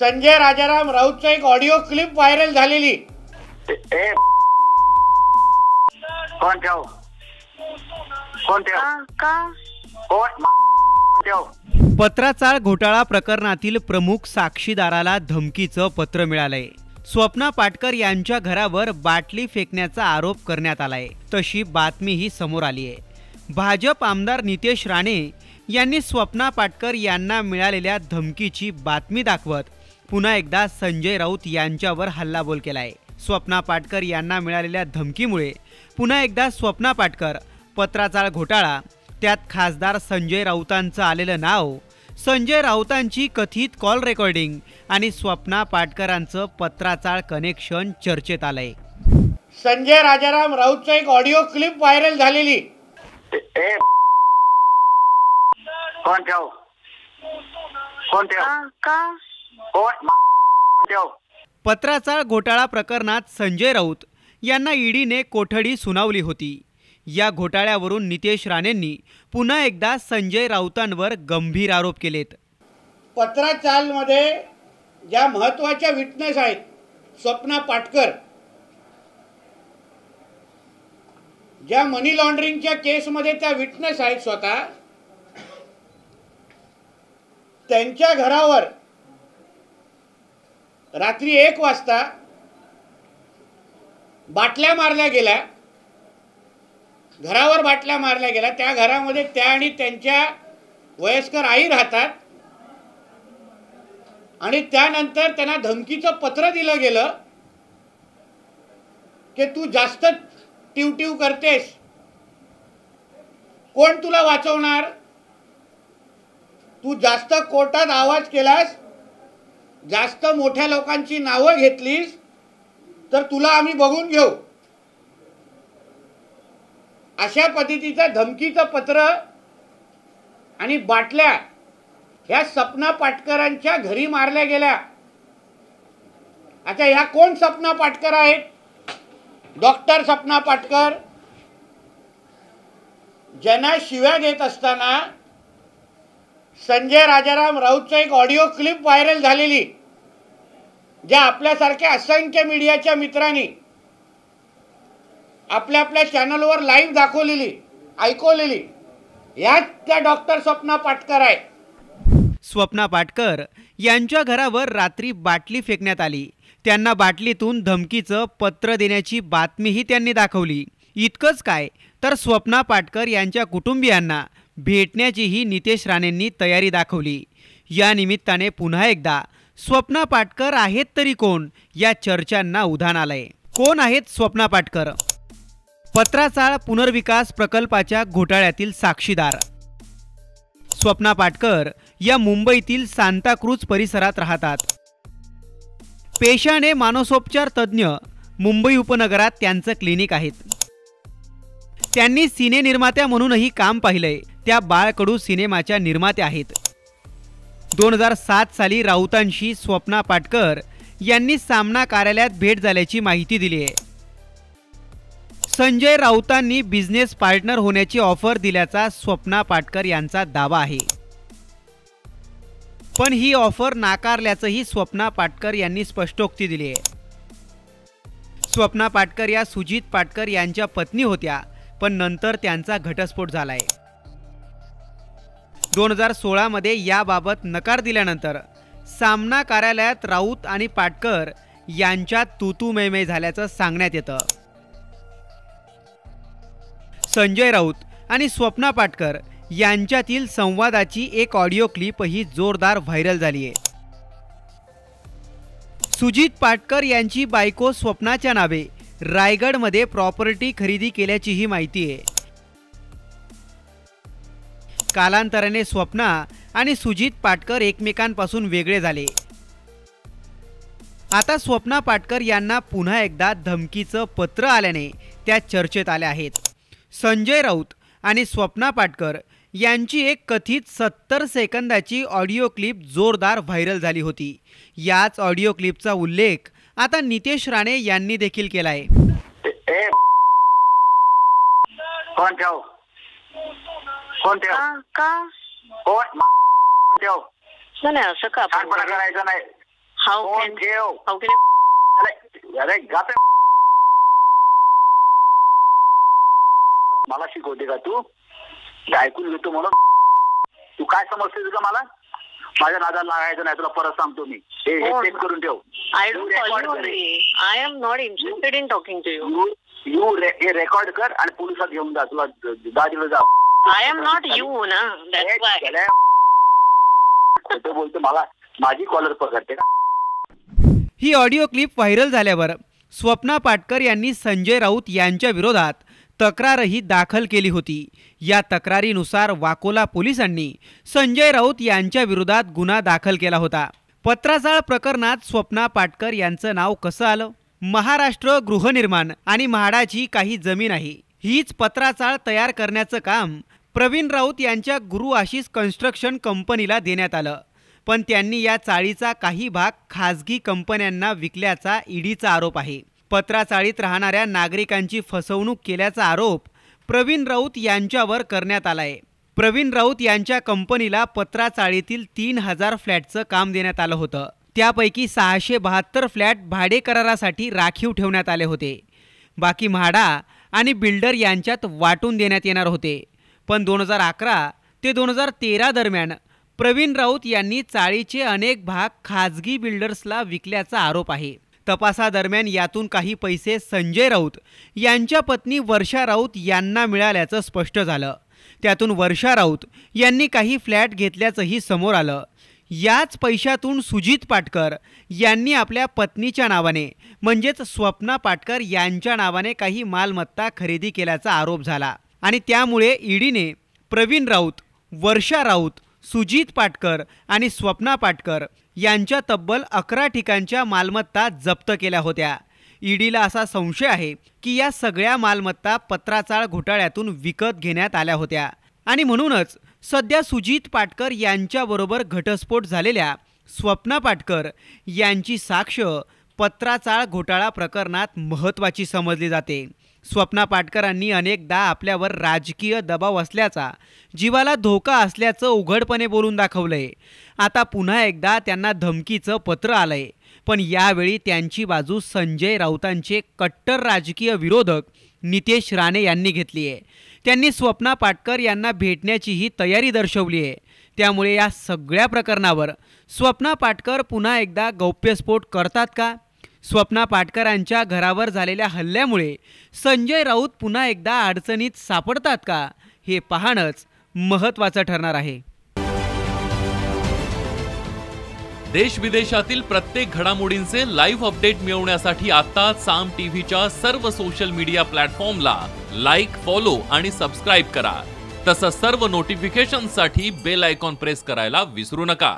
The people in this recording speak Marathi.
संजय राजाराम राऊतचा एक ऑडिओ क्लिप व्हायरल झालेली कोण कोण पत्राचाळ घोटाळा प्रकरणातील प्रमुख साक्षीदाराला धमकीचं पत्र मिळालंय स्वप्ना पाटकर यांच्या घरावर बाटली फेकण्याचा आरोप करण्यात आलाय तशी बातमीही समोर आली आहे भाजप आमदार नितेश राणे यांनी स्वप्ना पाटकर यांना मिळालेल्या धमकीची बातमी दाखवत पुन्हा एकदा संजय राऊत यांच्यावर हल्लाबोल केलाय स्वप्ना पाटकर यांना मिळालेल्या धमकीमुळे पुन्हा एकदा स्वप्ना पाटकर पत्राचाळ घोटाळा त्यात खासदार संजय राऊतांचं आलेलं नाव संजय राऊतांची कथित कॉल रेकॉर्डिंग आणि स्वप्ना पाटकरांचं पत्राचाळ कनेक्शन चर्चेत आलंय संजय राजाराम राऊतचा एक ऑडिओ क्लिप व्हायरल झालेली कोण ठेव कोण ठेव पत्राचा घोटाळा प्रकरणात संजय राऊत यांना ईडीने कोठडी सुनावली होती या घोटाळ्यावरून नितेश राणेंनी पुन्हा एकदा संजय राऊतांवर गंभीर आरोप केलेत पत्राचालमध्ये ज्या महत्वाच्या विटनेस आहेत स्वप्ना पाटकर ज्या मनी लॉन्ड्रिंगच्या केसमध्ये त्या विटनेस आहेत स्वतः त्यांच्या घरावर रात्री एक वाजता बाटल्या मारल्या गेल्या घरावर बाटल्या मारल्या गेल्या त्या घरामध्ये त्या आणि त्यांच्या वयस्कर आई राहतात आणि त्यानंतर त्यांना धमकीचं पत्र दिलं गेलं की तू जास्त टिवटिव करतेस कोण तुला वाचवणार तू जास्त कोर्टात आवाज केलास जास्त मोठ्या लोकांची नावं घेतलीस तर तुला आम्ही बघून घेऊ अशा पद्धतीचं धमकीचं पत्र आणि बाटल्या ह्या सपना पाटकरांच्या घरी मारल्या गेल्या अच्छा ह्या कोण सपना पाटकर आहेत डॉक्टर सपना पाटकर ज्यांना शिव्या देत असताना संजय राजाराम राऊतचा एक ऑडिओ क्लिप व्हायरल झालेली ज्या आपल्यासारख्या असंख्य मीडियाच्या मित्रांनी आपल्या आपल्या चॅनलवर लाईव्ह दाखवलेली ऐकवलेली ह्याच त्या डॉक्टर स्वप्ना पाटकर आहे स्वप्ना पाटकर यांच्या घरावर रात्री बाटली फेकण्यात आली त्यांना बाटलीतून धमकीचं पत्र देण्याची बातमीही त्यांनी दाखवली इतकंच काय तर स्वप्ना पाटकर यांच्या कुटुंबियांना भेटण्याचीही नितेश राणेंनी तयारी दाखवली या निमित्ताने पुन्हा एकदा स्वप्ना पाटकर आहेत तरी कोण या चर्चांना उधाण आलंय कोण आहेत स्वप्ना पाटकर पत्राचाळ पुनर्विकास प्रकल्पाच्या घोटाळ्यातील साक्षीदार स्वप्ना पाटकर या मुंबईतील सांताक्रूज परिसरात राहतात पेशाने मानसोपचार तज्ज्ञ मुंबई उपनगरात त्यांचं क्लिनिक आहेत त्यांनी सिनेनिर्मात्या म्हणूनही काम पाहिलंय त्या बाळकडू सिनेमाच्या निर्मात्या आहेत दोन हजार सात साली राऊतांशी स्वप्ना पाटकर यांनी सामना कार्यालयात भेट झाल्याची माहिती दिली आहे संजय राऊतांनी बिझनेस पार्टनर होण्याची ऑफर दिल्याचा स्वप्ना पाटकर यांचा दावा आहे पण ही ऑफर नाकारल्याचंही स्वप्ना पाटकर यांनी स्पष्टोक्ती दिली आहे स्वप्ना पाटकर या सुजित पाटकर यांच्या पत्नी होत्या पण नंतर त्यांचा घटस्फोट झाला आहे दोन हजार सोळामध्ये याबाबत नकार दिल्यानंतर सामना कार्यालयात राऊत आणि पाटकर यांच्यात तुतुमयमय झाल्याचं सांगण्यात येतं संजय राऊत आणि स्वप्ना पाटकर यांच्यातील संवादाची एक ऑडिओ क्लिप ही जोरदार व्हायरल झाली आहे सुजित पाटकर यांची बायको स्वप्नाच्या नावे रायगडमध्ये प्रॉपर्टी खरेदी केल्याचीही माहिती आहे कालांतराने स्वप्ना आणि सुजित पाटकर एकमेकांपासून वेगळे झाले आता स्वप्ना पाटकर यांना पुन्हा एकदा धमकीचं पत्र आल्याने त्या चर्चेत आल्या आहेत संजय राऊत आणि स्वप्ना पाटकर यांची एक कथित सत्तर सेकंदाची ऑडिओ क्लिप जोरदार व्हायरल झाली होती याच ऑडिओ क्लिपचा उल्लेख आता नितेश राणे यांनी देखील केला आहे कोण ठेव का कोण फोन फोन ठेव नाही, असं का आपण छानपणा करायचा नाही How फोन can ठेव अरे- गाते मला शिकवते का तू ते ऐकून घेतो म्हणून तू काय समजते तुझं मला माझ्या नादाला लागायचं नाही तुला परत सांगतो मी हे हो. चेक करून ठेव I don't You call you record only. I am not interested you you रे- हे रेकॉर्ड कर आणि पोलिसात घेऊन जा तुला द- दहा दिवस जा आय एम नॉट यू ना मला माझी कॉलर पकडते ही ऑडिओ क्लिप व्हायरल झाल्यावर स्वप्ना पाटकर यांनी संजय राऊत यांच्या विरोधात तक्रारही दाखल केली होती या तक्रारीनुसार वाकोला पोलिसांनी संजय राऊत यांच्या विरोधात गुन्हा दाखल केला होता पत्राचाळ प्रकरणात स्वप्ना पाटकर यांचं नाव कसं आलं महाराष्ट्र गृहनिर्माण आणि म्हाडाची काही जमीन आहे हीच पत्राचाळ तयार करण्याचं काम प्रवीण राऊत यांच्या गुरु आशिष कन्स्ट्रक्शन कंपनीला देण्यात आलं पण त्यांनी या चाळीचा काही भाग खाजगी कंपन्यांना विकल्याचा ईडीचा आरोप आहे पत्रा चाळीत राहणाऱ्या नागरिकांची फसवणूक केल्याचा आरोप प्रवीण राऊत यांच्यावर करण्यात आला आहे प्रवीण राऊत यांच्या कंपनीला पत्राचाळीतील तीन हजार फ्लॅटचं काम देण्यात आलं होतं त्यापैकी सहाशे बहात्तर फ्लॅट भाडे करारासाठी राखीव ठेवण्यात आले होते बाकी म्हाडा आणि बिल्डर यांच्यात वाटून देण्यात येणार होते पण दोन हजार अकरा ते दोन हजार तेरा दरम्यान प्रवीण राऊत यांनी चाळीचे अनेक भाग खाजगी बिल्डर्सला विकल्याचा आरोप आहे तपासादरम्यान यातून काही पैसे संजय राऊत यांच्या पत्नी वर्षा राऊत यांना मिळाल्याचं स्पष्ट झालं त्यातून वर्षा राऊत यांनी काही फ्लॅट घेतल्याचंही समोर आलं याच पैशातून सुजित पाटकर यांनी आपल्या पत्नीच्या नावाने म्हणजेच स्वप्ना पाटकर यांच्या नावाने काही मालमत्ता खरेदी केल्याचा आरोप झाला आणि त्यामुळे ईडीने प्रवीण राऊत वर्षा राऊत सुजित पाटकर आणि स्वप्ना पाटकर यांच्या तब्बल अकरा ठिकाणच्या मालमत्ता जप्त केल्या होत्या ईडीला असा संशय आहे की या सगळ्या मालमत्ता पत्राचाळ घोटाळ्यातून विकत घेण्यात आल्या होत्या आणि म्हणूनच सध्या सुजित पाटकर यांच्याबरोबर घटस्फोट झालेल्या स्वप्ना पाटकर यांची साक्ष पत्राचाळ घोटाळा प्रकरणात महत्त्वाची समजली जाते स्वप्ना पाटकरांनी अनेकदा आपल्यावर राजकीय दबाव असल्याचा जीवाला धोका असल्याचं उघडपणे बोलून दाखवलंय आता पुन्हा एकदा त्यांना धमकीचं पत्र आलंय पण यावेळी त्यांची बाजू संजय राऊतांचे कट्टर राजकीय विरोधक नितेश राणे यांनी घेतली आहे त्यांनी स्वप्ना पाटकर यांना भेटण्याचीही तयारी दर्शवली आहे त्यामुळे या सगळ्या प्रकरणावर स्वप्ना पाटकर पुन्हा एकदा गौप्यस्फोट करतात का स्वप्ना पाटकरांच्या घरावर झालेल्या हल्ल्यामुळे संजय राऊत पुन्हा एकदा अडचणीत सापडतात का हे पाहणंच महत्त्वाचं ठरणार आहे देश विदेशातील प्रत्येक घडामोडींचे लाईव्ह अपडेट मिळवण्यासाठी आता साम टीव्हीच्या सर्व सोशल मीडिया प्लॅटफॉर्मला लाईक फॉलो आणि सबस्क्राईब करा तसंच सर्व नोटिफिकेशनसाठी बेल आयकॉन प्रेस करायला विसरू नका